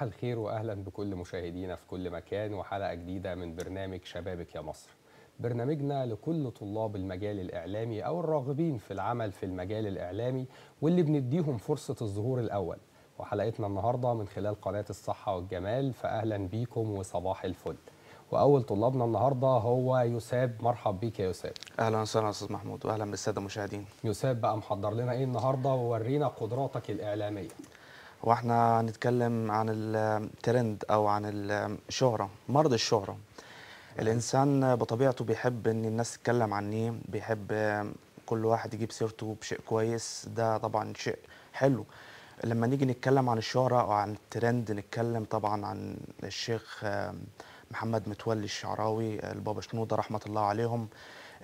صباح الخير واهلا بكل مشاهدينا في كل مكان وحلقه جديده من برنامج شبابك يا مصر. برنامجنا لكل طلاب المجال الاعلامي او الراغبين في العمل في المجال الاعلامي واللي بنديهم فرصه الظهور الاول. وحلقتنا النهارده من خلال قناه الصحه والجمال فاهلا بيكم وصباح الفل. واول طلابنا النهارده هو يساب مرحب بيك يا يساب اهلا وسهلا استاذ محمود واهلا بالساده المشاهدين يساب بقى محضر لنا ايه النهارده وورينا قدراتك الاعلاميه واحنا نتكلم هنتكلم عن الترند او عن الشهره مرض الشهره الانسان بطبيعته بيحب ان الناس تتكلم عنه بيحب كل واحد يجيب سيرته بشيء كويس ده طبعا شيء حلو لما نيجي نتكلم عن الشهرة أو عن الترند نتكلم طبعا عن الشيخ محمد متولي الشعراوي البابا شنودة رحمة الله عليهم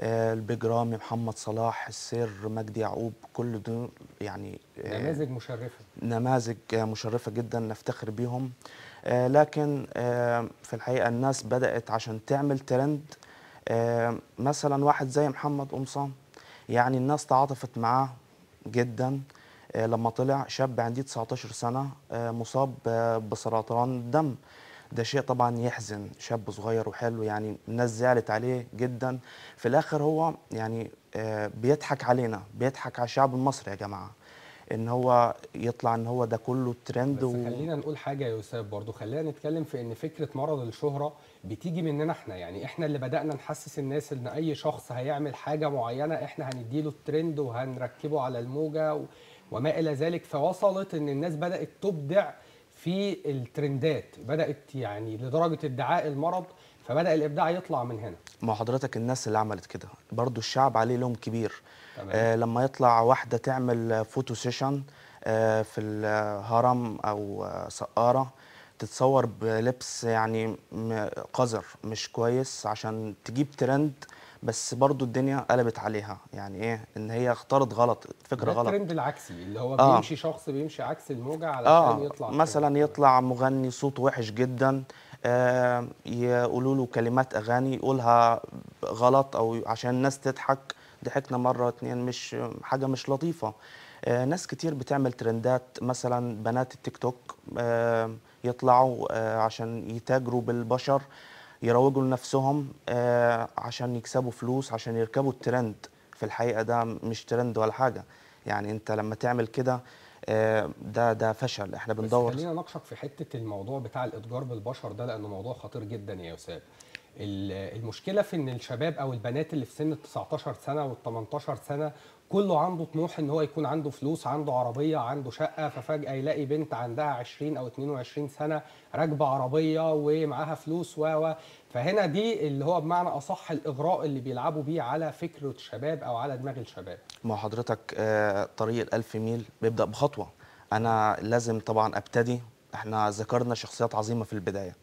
آه، البجرامي محمد صلاح السر مجدي يعقوب كل دول يعني آه، نماذج مشرفه نماذج آه، مشرفه جدا نفتخر بيهم لكن في الحقيقه الناس بدات عشان تعمل ترند مثلا واحد زي محمد قمصان يعني الناس تعاطفت معاه جدا لما طلع شاب عندي 19 سنه مصاب بسرطان دم ده شيء طبعا يحزن شاب صغير وحلو يعني الناس زعلت عليه جدا في الاخر هو يعني آه، بيضحك علينا بيضحك على الشعب المصري يا جماعه ان هو يطلع ان هو ده كله ترند بس و... خلينا نقول حاجه يا يوسف برضو خلينا نتكلم في ان فكره مرض الشهره بتيجي مننا احنا يعني احنا اللي بدانا نحسس الناس ان اي شخص هيعمل حاجه معينه احنا هنديله الترند وهنركبه على الموجه و... وما الى ذلك فوصلت ان الناس بدات تبدع في الترندات بدات يعني لدرجه ادعاء المرض فبدا الابداع يطلع من هنا ما حضرتك الناس اللي عملت كده برضو الشعب عليه لوم كبير آه لما يطلع واحده تعمل فوتو سيشن آه في الهرم او سقاره تتصور بلبس يعني قذر مش كويس عشان تجيب ترند بس برضو الدنيا قلبت عليها يعني ايه ان هي اختارت غلط فكره غلط الترند العكسي اللي هو آه. بيمشي شخص بيمشي عكس الموجه علشان آه. يطلع مثلا الترند. يطلع مغني صوته وحش جدا آه يقولوا له كلمات اغاني يقولها غلط او عشان الناس تضحك ضحكنا مره اتنين مش حاجه مش لطيفه آه ناس كتير بتعمل ترندات مثلا بنات التيك توك آه يطلعوا آه، عشان يتاجروا بالبشر يروجوا لنفسهم آه، عشان يكسبوا فلوس عشان يركبوا الترند في الحقيقه ده مش ترند ولا حاجه يعني انت لما تعمل كده آه، ده ده فشل احنا بندور بس خلينا ناقشك في حته الموضوع بتاع الاتجار بالبشر ده لانه موضوع خطير جدا يا اسامه المشكله في ان الشباب او البنات اللي في سن ال 19 سنه وال 18 سنه كله عنده طموح ان هو يكون عنده فلوس عنده عربيه عنده شقه ففجاه يلاقي بنت عندها 20 او 22 سنه راكبه عربيه ومعاها فلوس و فهنا دي اللي هو بمعنى اصح الاغراء اللي بيلعبوا بيه على فكره الشباب او على دماغ الشباب ما حضرتك آه، طريق الألف ميل بيبدا بخطوه انا لازم طبعا ابتدي احنا ذكرنا شخصيات عظيمه في البدايه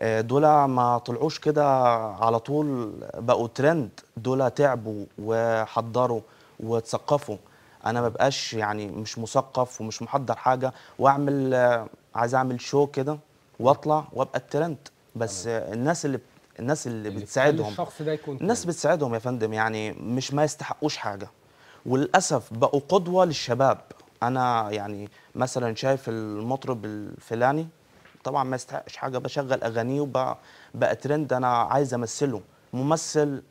آه، دول ما طلعوش كده على طول بقوا ترند دول تعبوا وحضروا وتثقفهم انا ما بقاش يعني مش مثقف ومش محضر حاجه واعمل عايز اعمل شو كده واطلع وابقى الترند بس أمين. الناس اللي الناس اللي, اللي بتساعدهم الشخص ده يكون الناس بتساعدهم يا فندم يعني مش ما يستحقوش حاجه وللاسف بقوا قدوه للشباب انا يعني مثلا شايف المطرب الفلاني طبعا ما يستحقش حاجه بشغل اغانيه وبقى ترند انا عايز امثله ممثل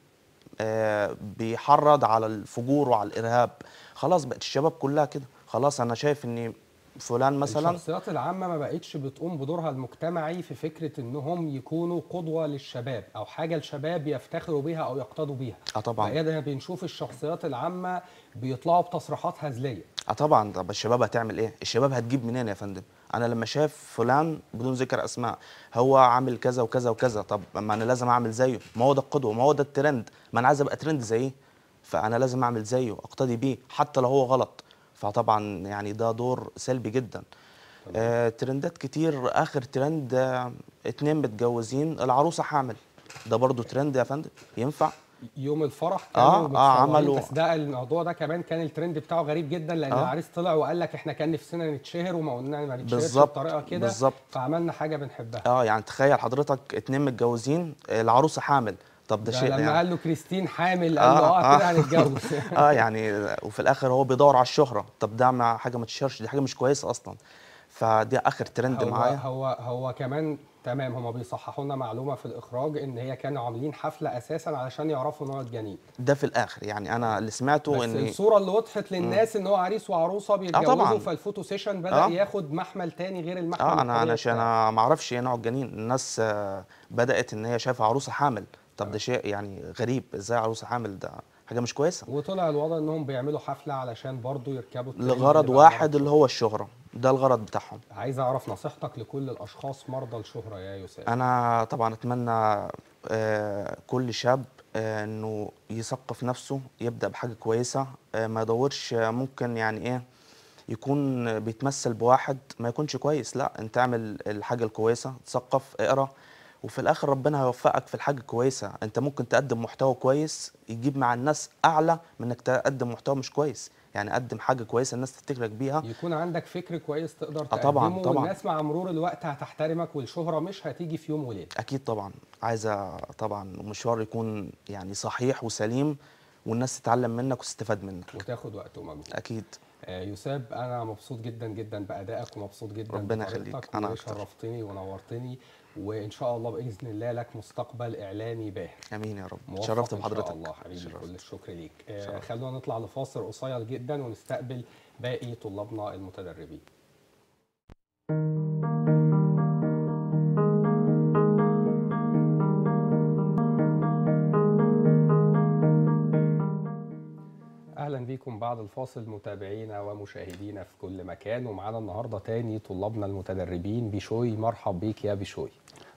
آه، بيحرض على الفجور وعلى الارهاب خلاص بقت الشباب كلها كده خلاص انا شايف ان فلان مثلا الشخصيات العامه ما بقتش بتقوم بدورها المجتمعي في فكره انهم يكونوا قدوه للشباب او حاجه الشباب يفتخروا بيها او يقتدوا بيها اه طبعا بقينا بنشوف الشخصيات العامه بيطلعوا بتصريحات هزليه اه طبعا طب الشباب هتعمل ايه الشباب هتجيب منين يا فندم انا لما شاف فلان بدون ذكر اسماء هو عامل كذا وكذا وكذا طب ما انا لازم اعمل زيه ما هو ده القدوه ما هو ده الترند ما انا عايز ابقى ترند زيه فانا لازم اعمل زيه اقتدي بيه حتى لو هو غلط فطبعا يعني ده دور سلبي جدا آه ترندات كتير اخر ترند آه اتنين متجوزين العروسه حامل ده برضو ترند يا فندم ينفع يوم الفرح اه اه عملوا بس ده الموضوع ده كمان كان الترند بتاعه غريب جدا لان آه. العريس طلع وقال لك احنا كان نفسنا نتشهر وما قلنا ما نتشهرش بطريقه كده بالظبط فعملنا حاجه بنحبها اه يعني تخيل حضرتك اتنين متجوزين العروسه حامل طب ده, ده شيء لما يعني. قال له كريستين حامل آه، قال له اه, آه, آه كده هنتجوز اه يعني وفي الاخر هو بيدور على الشهره طب ده حاجه ما تشهرش دي حاجه مش كويسه اصلا فدي اخر ترند هو معايا هو هو كمان تمام هما بيصححوا لنا معلومه في الاخراج ان هي كانوا عاملين حفله اساسا علشان يعرفوا نوع الجنين ده في الاخر يعني انا اللي سمعته بس ان الصوره اللي وضحت للناس ان هو عريس وعروسه آه بيتجوزوا آه فالفوتو سيشن بدا آه. ياخد محمل تاني غير المحمل اه انا انا انا ما اعرفش ايه نوع الجنين الناس آه، بدات ان هي شايفه عروسه حامل طب ده آه. شيء يعني غريب ازاي عروسه حامل ده حاجه مش كويسه وطلع الوضع انهم بيعملوا حفله علشان برضه يركبوا لغرض واحد اللي هو الشهره ده الغرض بتاعهم عايز اعرف نصيحتك لكل الاشخاص مرضى الشهره يا يوسف انا طبعا اتمنى آه، كل شاب آه، انه يثقف نفسه يبدا بحاجه كويسه آه، ما يدورش ممكن يعني ايه يكون بيتمثل بواحد ما يكونش كويس لا انت اعمل الحاجه الكويسه تثقف اقرا وفي الاخر ربنا هيوفقك في الحاجه كويسه انت ممكن تقدم محتوى كويس يجيب مع الناس اعلى من انك تقدم محتوى مش كويس يعني قدم حاجه كويسه الناس تفتكرك بيها يكون عندك فكر كويس تقدر آه، تقدمه طبعا طبعا والناس مع مرور الوقت هتحترمك والشهره مش هتيجي في يوم وليله اكيد طبعا عايزه طبعا مشوار يكون يعني صحيح وسليم والناس تتعلم منك وتستفاد منك وتاخد وقت ومجهود اكيد آه، يوساب انا مبسوط جدا جدا بادائك ومبسوط جدا ربنا يخليك انا شرفتني ونورتني وان شاء الله باذن الله لك مستقبل اعلامي باهر امين يا رب اتشرفت بحضرتك الله حبيبي كل الشكر ليك آه خلونا نطلع لفاصل قصير جدا ونستقبل باقي طلابنا المتدربين بيكم بعد الفاصل متابعينا ومشاهدينا في كل مكان ومعانا النهارده تاني طلابنا المتدربين بشوي مرحب بيك يا بشوي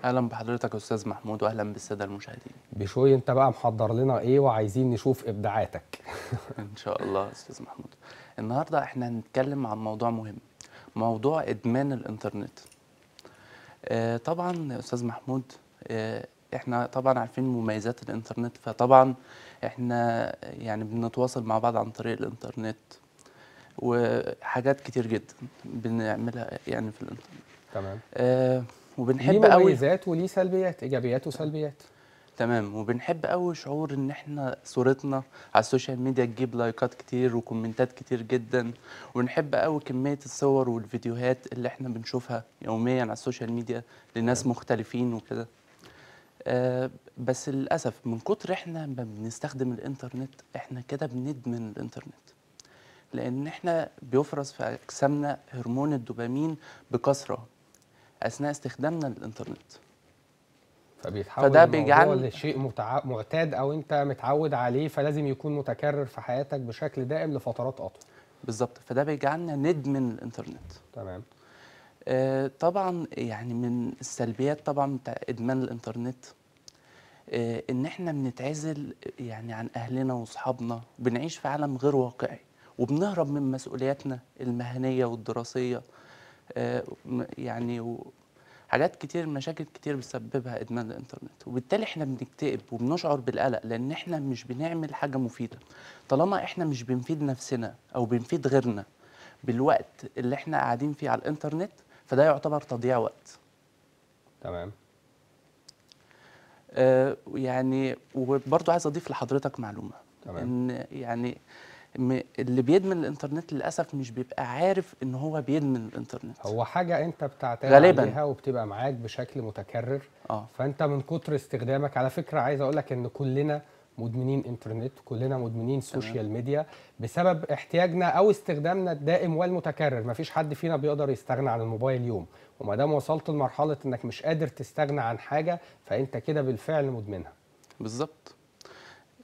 اهلا بحضرتك استاذ محمود واهلا بالساده المشاهدين بشوي انت بقى محضر لنا ايه وعايزين نشوف ابداعاتك ان شاء الله استاذ محمود النهارده احنا هنتكلم عن موضوع مهم موضوع ادمان الانترنت آه، طبعا يا استاذ محمود آه، احنا طبعا عارفين مميزات الانترنت فطبعا احنا يعني بنتواصل مع بعض عن طريق الانترنت وحاجات كتير جدا بنعملها يعني في الانترنت تمام آه وبنحب قوي مميزات وليه سلبيات ايجابيات وسلبيات تمام وبنحب قوي شعور ان احنا صورتنا على السوشيال ميديا تجيب لايكات كتير وكومنتات كتير جدا ونحب قوي كميه الصور والفيديوهات اللي احنا بنشوفها يوميا على السوشيال ميديا لناس مختلفين وكده آه، بس للاسف من كتر احنا ما بنستخدم الانترنت احنا كده بندمن الانترنت لان احنا بيفرز في اجسامنا هرمون الدوبامين بكثره اثناء استخدامنا للانترنت فبيتحول فده بيجعل لشيء متع... معتاد او انت متعود عليه فلازم يكون متكرر في حياتك بشكل دائم لفترات اطول بالظبط فده بيجعلنا ندمن الانترنت تمام آه، طبعا يعني من السلبيات طبعا بتاع ادمان الانترنت آه، ان احنا بنتعزل يعني عن اهلنا واصحابنا بنعيش في عالم غير واقعي وبنهرب من مسؤولياتنا المهنيه والدراسيه آه، يعني حاجات كتير مشاكل كتير بتسببها ادمان الانترنت وبالتالي احنا بنكتئب وبنشعر بالقلق لان احنا مش بنعمل حاجه مفيده طالما احنا مش بنفيد نفسنا او بنفيد غيرنا بالوقت اللي احنا قاعدين فيه على الانترنت فده يعتبر تضييع وقت تمام آه يعني وبرضه عايز اضيف لحضرتك معلومه تمام. ان يعني اللي بيدمن الانترنت للاسف مش بيبقى عارف ان هو بيدمن الانترنت هو حاجه انت بتعتاد عليها وبتبقى معاك بشكل متكرر آه. فانت من كتر استخدامك على فكره عايز اقول لك ان كلنا مدمنين انترنت كلنا مدمنين سوشيال ميديا بسبب احتياجنا او استخدامنا الدائم والمتكرر مفيش حد فينا بيقدر يستغنى عن الموبايل يوم وما دام وصلت لمرحله انك مش قادر تستغنى عن حاجه فانت كده بالفعل مدمنها بالظبط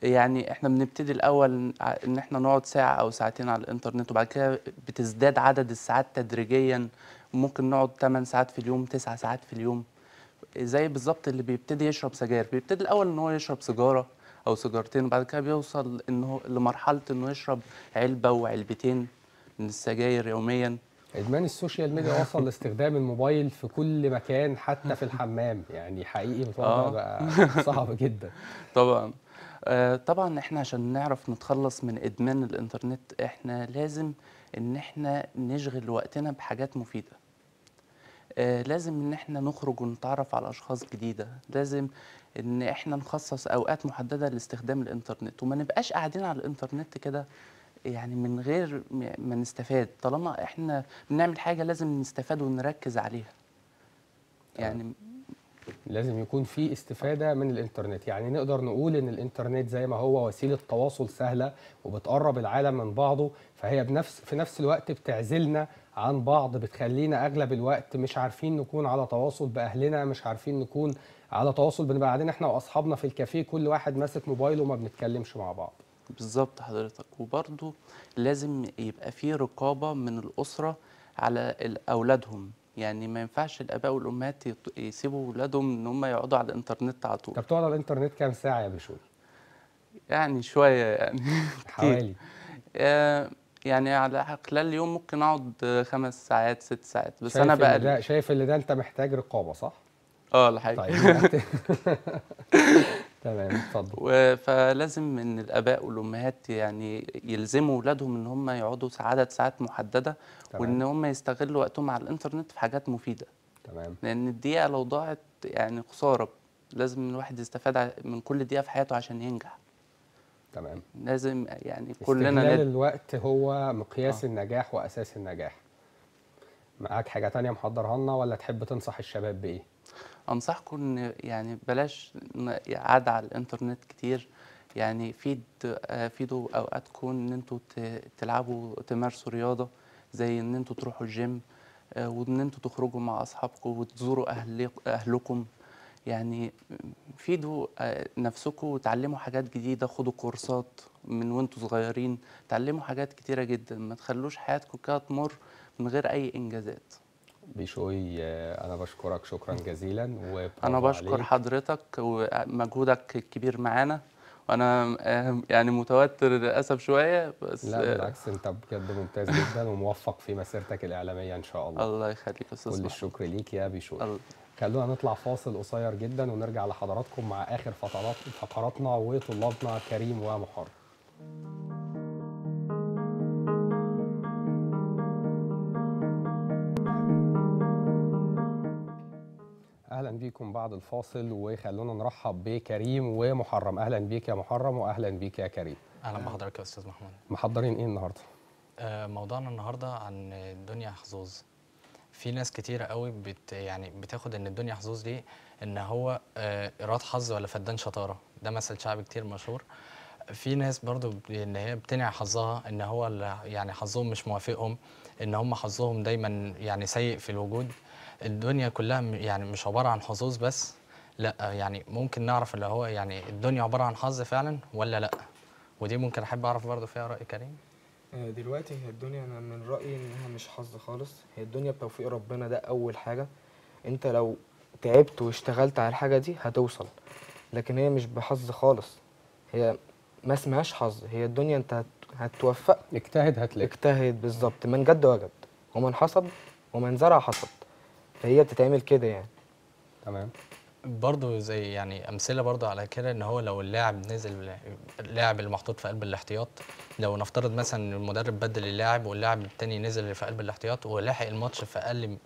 يعني احنا بنبتدي الاول ان احنا نقعد ساعه او ساعتين على الانترنت وبعد كده بتزداد عدد الساعات تدريجيا ممكن نقعد 8 ساعات في اليوم 9 ساعات في اليوم زي بالظبط اللي بيبتدي يشرب سجاير بيبتدي الاول ان هو يشرب سيجاره او سيجارتين وبعد كده بيوصل انه لمرحله انه يشرب علبه وعلبتين من السجاير يوميا ادمان السوشيال ميديا وصل لاستخدام الموبايل في كل مكان حتى في الحمام يعني حقيقي الموضوع آه. بقى صعب جدا طبعا آه طبعا احنا عشان نعرف نتخلص من ادمان الانترنت احنا لازم ان احنا نشغل وقتنا بحاجات مفيده آه، لازم ان احنا نخرج ونتعرف على اشخاص جديده لازم ان احنا نخصص اوقات محدده لاستخدام الانترنت وما نبقاش قاعدين على الانترنت كده يعني من غير ما نستفاد طالما احنا بنعمل حاجه لازم نستفاد ونركز عليها يعني لازم يكون في استفاده من الانترنت يعني نقدر نقول ان الانترنت زي ما هو وسيله تواصل سهله وبتقرب العالم من بعضه فهي بنفس في نفس الوقت بتعزلنا عن بعض بتخلينا اغلب الوقت مش عارفين نكون على تواصل باهلنا مش عارفين نكون على تواصل بنبقى قاعدين احنا واصحابنا في الكافيه كل واحد ماسك موبايله وما بنتكلمش مع بعض بالظبط حضرتك وبرضه لازم يبقى في رقابه من الاسره على اولادهم يعني ما ينفعش الاباء والامهات يسيبوا اولادهم ان هم يقعدوا على الانترنت على طول طب بتقعد على الانترنت كام ساعه يا بشوي يعني شويه يعني حوالي آه، يعني على خلال اليوم ممكن اقعد خمس ساعات ست ساعات بس انا بقى ده شايف ان ده انت محتاج رقابه صح؟ اه الحقيقه طيب تمام اتفضل فلازم ان الاباء والامهات يعني يلزموا اولادهم ان هم يقعدوا عدد ساعات محدده تمام. وان هم يستغلوا وقتهم على الانترنت في حاجات مفيده تمام لان الدقيقه لو ضاعت يعني خساره لازم الواحد يستفاد من كل دقيقه في حياته عشان ينجح تمام لازم يعني كلنا استغلال ند... الوقت هو مقياس آه. النجاح واساس النجاح معاك حاجه تانية محضرها لنا ولا تحب تنصح الشباب بايه انصحكم ان يعني بلاش قعد على الانترنت كتير يعني فيد آه، فيدوا اوقاتكم ان انتوا تلعبوا تمارسوا رياضه زي ان انتوا تروحوا الجيم آه، وان انتوا تخرجوا مع اصحابكم وتزوروا اهل اهلكم يعني فيدوا آه، نفسكم وتعلموا حاجات جديده خدوا كورسات من وانتوا صغيرين تعلموا حاجات كتيره جدا ما تخلوش حياتكم كده تمر من غير اي انجازات بشوي آه، انا بشكرك شكرا جزيلا انا بشكر عليك. حضرتك ومجهودك الكبير معانا وانا آه، يعني متوتر للاسف شويه بس لا بالعكس انت بجد ممتاز جدا وموفق في مسيرتك الاعلاميه ان شاء الله الله يخليك استاذ كل الشكر ليك يا بشوي الله. خلونا نطلع فاصل قصير جدا ونرجع لحضراتكم مع اخر فترات فقراتنا وطلابنا كريم ومحر اهلا بيكم بعد الفاصل وخلونا نرحب بكريم ومحرم اهلا بيك يا محرم واهلا بيك يا كريم اهلا بحضرتك يا استاذ محمود محضرين ايه النهارده آه، موضوعنا النهارده عن دنيا حظوظ في ناس كتيرة قوي بت يعني بتاخد ان الدنيا حظوظ دي ان هو ايراد آه، حظ ولا فدان شطاره ده مثل شعبي كتير مشهور في ناس برضو ان هي بتنع حظها ان هو يعني حظهم مش موافقهم ان هم حظهم دايما يعني سيء في الوجود الدنيا كلها يعني مش عباره عن حظوظ بس لا يعني ممكن نعرف اللي هو يعني الدنيا عباره عن حظ فعلا ولا لا ودي ممكن احب اعرف برضو فيها راي كريم آه، دلوقتي هي الدنيا انا من رايي انها مش حظ خالص هي الدنيا بتوفيق ربنا ده اول حاجه انت لو تعبت واشتغلت على الحاجه دي هتوصل لكن هي مش بحظ خالص هي ما اسمهاش حظ هي الدنيا انت هتوفق اجتهد هتلاقي اجتهد بالظبط من جد وجد ومن حصد ومن زرع حصد فهي بتتعمل كده يعني تمام برضه زي يعني امثله برضه على كده ان هو لو اللاعب نزل اللاعب اللي محطوط في قلب الاحتياط لو نفترض مثلا ان المدرب بدل اللاعب واللاعب التاني نزل في قلب الاحتياط ولحق الماتش في اقل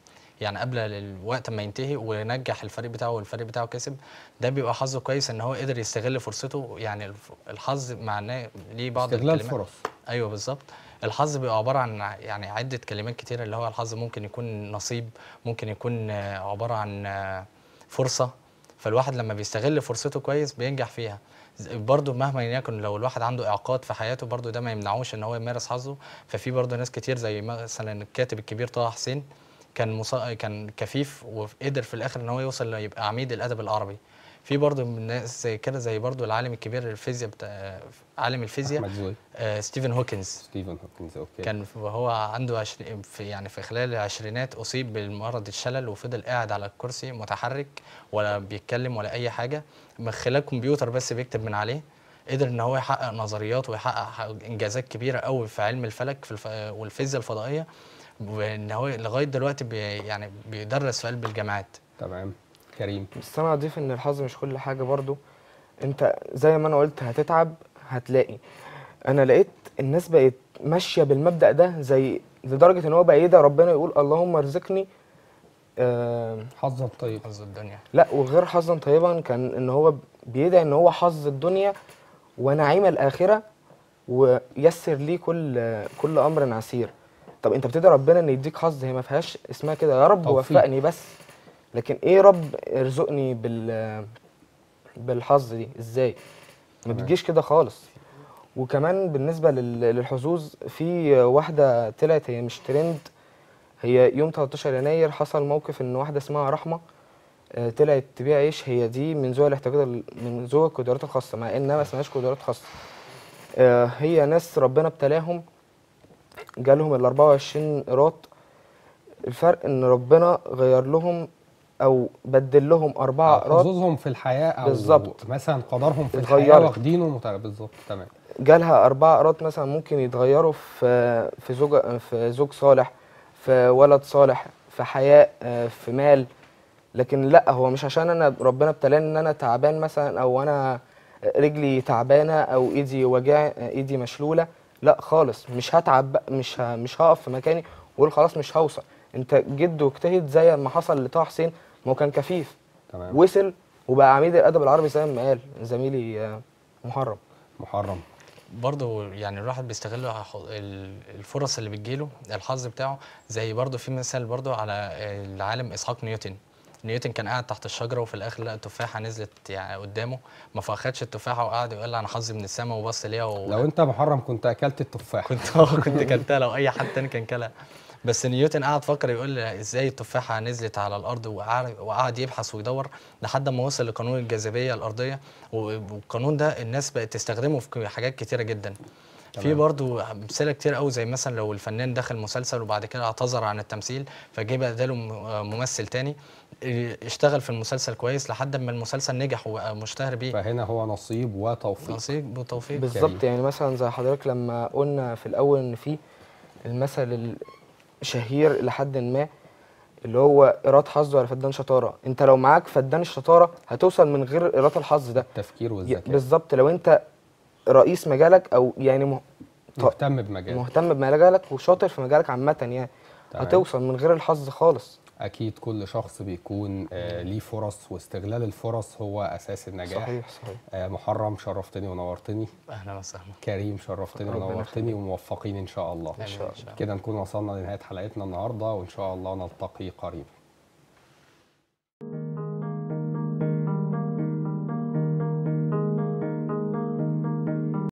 يعني قبل الوقت ما ينتهي ونجح الفريق بتاعه والفريق بتاعه كسب ده بيبقى حظه كويس ان هو قدر يستغل فرصته يعني الحظ معناه ليه بعض استغلال الكلمات فرص ايوه بالظبط الحظ بيبقى عباره عن يعني عده كلمات كتيره اللي هو الحظ ممكن يكون نصيب ممكن يكون عباره عن فرصه فالواحد لما بيستغل فرصته كويس بينجح فيها برضه مهما يكن لو الواحد عنده اعاقات في حياته برضه ده ما يمنعوش ان هو يمارس حظه ففي برضه ناس كتير زي مثلا الكاتب الكبير طه حسين كان مص... كان كفيف وقدر في الاخر ان هو يوصل يبقى عميد الادب العربي في برضه من الناس زي كده زي برضه العالم الكبير الفيزياء بتاع عالم الفيزياء احمد زوي آه ستيفن هوكنز ستيفن هوكنز اوكي كان هو عنده عشر... في يعني في خلال العشرينات اصيب بمرض الشلل وفضل قاعد على الكرسي متحرك ولا بيتكلم ولا اي حاجه من خلال كمبيوتر بس بيكتب من عليه قدر ان هو يحقق نظريات ويحقق انجازات كبيره قوي في علم الفلك في الف... والفيزياء الفضائيه وان هو لغايه دلوقتي بي يعني بيدرس في قلب الجامعات تمام كريم بس انا اضيف ان الحظ مش كل حاجه برضو انت زي ما انا قلت هتتعب هتلاقي انا لقيت الناس بقت ماشيه بالمبدا ده زي لدرجه ان هو بقى يدعي ربنا يقول اللهم ارزقني آه حظا طيب حظ الدنيا لا وغير حظا طيبا كان ان هو بيدعي ان هو حظ الدنيا ونعيم الاخره ويسر لي كل كل امر عسير طب انت بتدعي ربنا ان يديك حظ هي ما فيهاش اسمها كده يا رب وفقني بس لكن ايه رب ارزقني بال بالحظ دي ازاي ما بتجيش كده خالص وكمان بالنسبه للحظوظ في واحده طلعت هي مش ترند هي يوم 13 يناير حصل موقف ان واحده اسمها رحمه آه، طلعت تبيع عيش هي دي من ذوي الاحتياجات من ذوي القدرات الخاصه مع انها ما اسمهاش قدرات خاصه آه، هي ناس ربنا ابتلاهم جالهم ال 24 قيراط الفرق ان ربنا غير لهم او بدل لهم اربع اقراط حظوظهم في الحياه او بالظبط مثلا قدرهم في الحياه واخدينه بالظبط تمام جالها اربع اقراط مثلا ممكن يتغيروا في في زوج في زوج صالح في ولد صالح في حياء في مال لكن لا هو مش عشان انا ربنا ابتلاني ان انا تعبان مثلا او انا رجلي تعبانه او ايدي وجع ايدي مشلوله لا خالص مش هتعب مش مش هقف في مكاني واقول خلاص مش هوصل انت جد واجتهد زي ما حصل لطه حسين ما هو كان كفيف تمام وصل وبقى عميد الادب العربي زي ما قال زميلي آه، محرم محرم برضه يعني الواحد بيستغل الفرص اللي بتجيله الحظ بتاعه زي برضه في مثال برضه على العالم اسحاق نيوتن نيوتن كان قاعد تحت الشجره وفي الاخر لقى تفاحه نزلت يعني قدامه ما فخدش التفاحه وقعد يقول انا حظي من السماء وبص ليها و... لو انت محرم كنت اكلت التفاحه كنت اه كنت كلتها لو اي حد تاني كان كلها بس نيوتن قعد فكر يقول ازاي التفاحه نزلت على الارض وقعد يبحث ويدور لحد ما وصل لقانون الجاذبيه الارضيه والقانون ده الناس بقت تستخدمه في حاجات كتيره جدا في برضو امثله كتير قوي زي مثلا لو الفنان دخل مسلسل وبعد كده اعتذر عن التمثيل فجه بداله ممثل تاني اشتغل في المسلسل كويس لحد ما المسلسل نجح ومشتهر بيه فهنا هو نصيب وتوفيق نصيب وتوفيق بالظبط يعني مثلا زي حضرتك لما قلنا في الاول ان في المثل شهير الى حد ما اللي هو ايراد حظ ولا فدان شطاره انت لو معاك فدان الشطاره هتوصل من غير ايراد الحظ ده التفكير والذكاء بالظبط لو انت رئيس مجالك او يعني مه... مهتم بمجالك مهتم بمجالك وشاطر في مجالك عامه يعني هتوصل من غير الحظ خالص اكيد كل شخص بيكون آه، ليه فرص واستغلال الفرص هو اساس النجاح صحيح صحيح آه، محرم شرفتني ونورتني اهلا وسهلا كريم شرفتني ونورتني وموفقين ان شاء الله ان شاء الله كده نكون وصلنا لنهايه حلقتنا النهارده وان شاء الله نلتقي قريبا